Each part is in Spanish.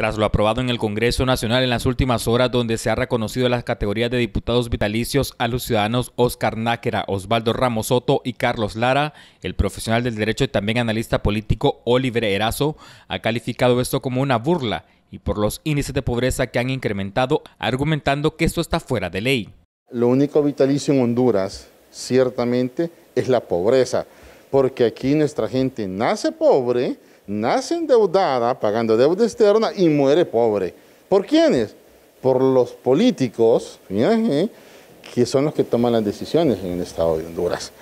Tras lo aprobado en el Congreso Nacional en las últimas horas, donde se ha reconocido las categorías de diputados vitalicios a los ciudadanos Oscar Náquera, Osvaldo Ramos Soto y Carlos Lara, el profesional del derecho y también analista político Oliver Erazo ha calificado esto como una burla y por los índices de pobreza que han incrementado, argumentando que esto está fuera de ley. Lo único vitalicio en Honduras, ciertamente, es la pobreza, porque aquí nuestra gente nace pobre, nace endeudada, pagando deuda externa y muere pobre. ¿Por quiénes? Por los políticos, que son los que toman las decisiones en el Estado de Honduras.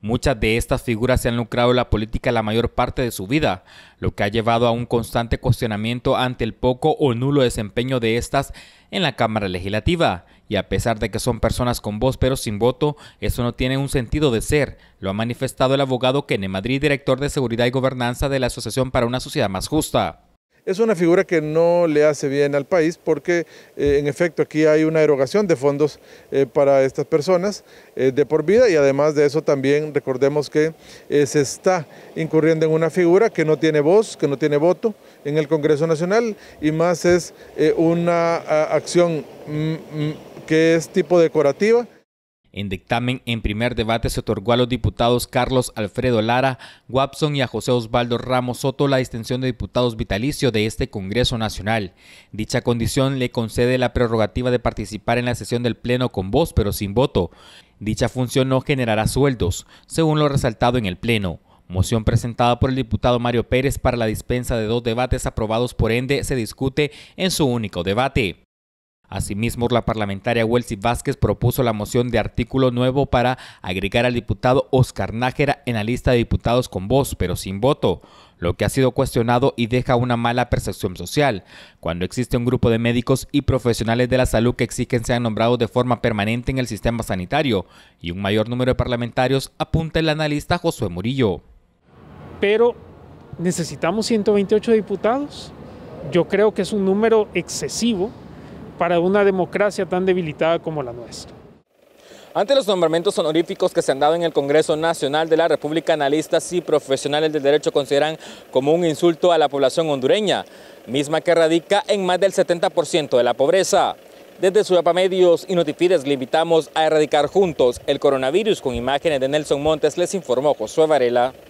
Muchas de estas figuras se han lucrado la política la mayor parte de su vida, lo que ha llevado a un constante cuestionamiento ante el poco o nulo desempeño de estas en la Cámara Legislativa y a pesar de que son personas con voz pero sin voto, eso no tiene un sentido de ser, lo ha manifestado el abogado Kene Madrid, director de Seguridad y Gobernanza de la Asociación para una Sociedad Más Justa. Es una figura que no le hace bien al país porque eh, en efecto aquí hay una erogación de fondos eh, para estas personas eh, de por vida y además de eso también recordemos que se está incurriendo en una figura que no tiene voz, que no tiene voto en el Congreso Nacional y más es una acción mm, mm, que es tipo decorativa. En dictamen, en primer debate se otorgó a los diputados Carlos Alfredo Lara, Watson y a José Osvaldo Ramos Soto la extensión de diputados vitalicio de este Congreso Nacional. Dicha condición le concede la prerrogativa de participar en la sesión del Pleno con voz, pero sin voto. Dicha función no generará sueldos, según lo resaltado en el Pleno. Moción presentada por el diputado Mario Pérez para la dispensa de dos debates aprobados por ende se discute en su único debate. Asimismo, la parlamentaria Welsi Vázquez propuso la moción de artículo nuevo para agregar al diputado Oscar Nájera en la lista de diputados con voz, pero sin voto, lo que ha sido cuestionado y deja una mala percepción social, cuando existe un grupo de médicos y profesionales de la salud que exigen sean nombrados de forma permanente en el sistema sanitario, y un mayor número de parlamentarios, apunta el analista Josué Murillo. Pero necesitamos 128 diputados. Yo creo que es un número excesivo para una democracia tan debilitada como la nuestra. Ante los nombramientos honoríficos que se han dado en el Congreso Nacional de la República, analistas y profesionales del derecho consideran como un insulto a la población hondureña, misma que radica en más del 70% de la pobreza. Desde suapa Medios y Notifides le invitamos a erradicar juntos el coronavirus con imágenes de Nelson Montes, les informó Josué Varela.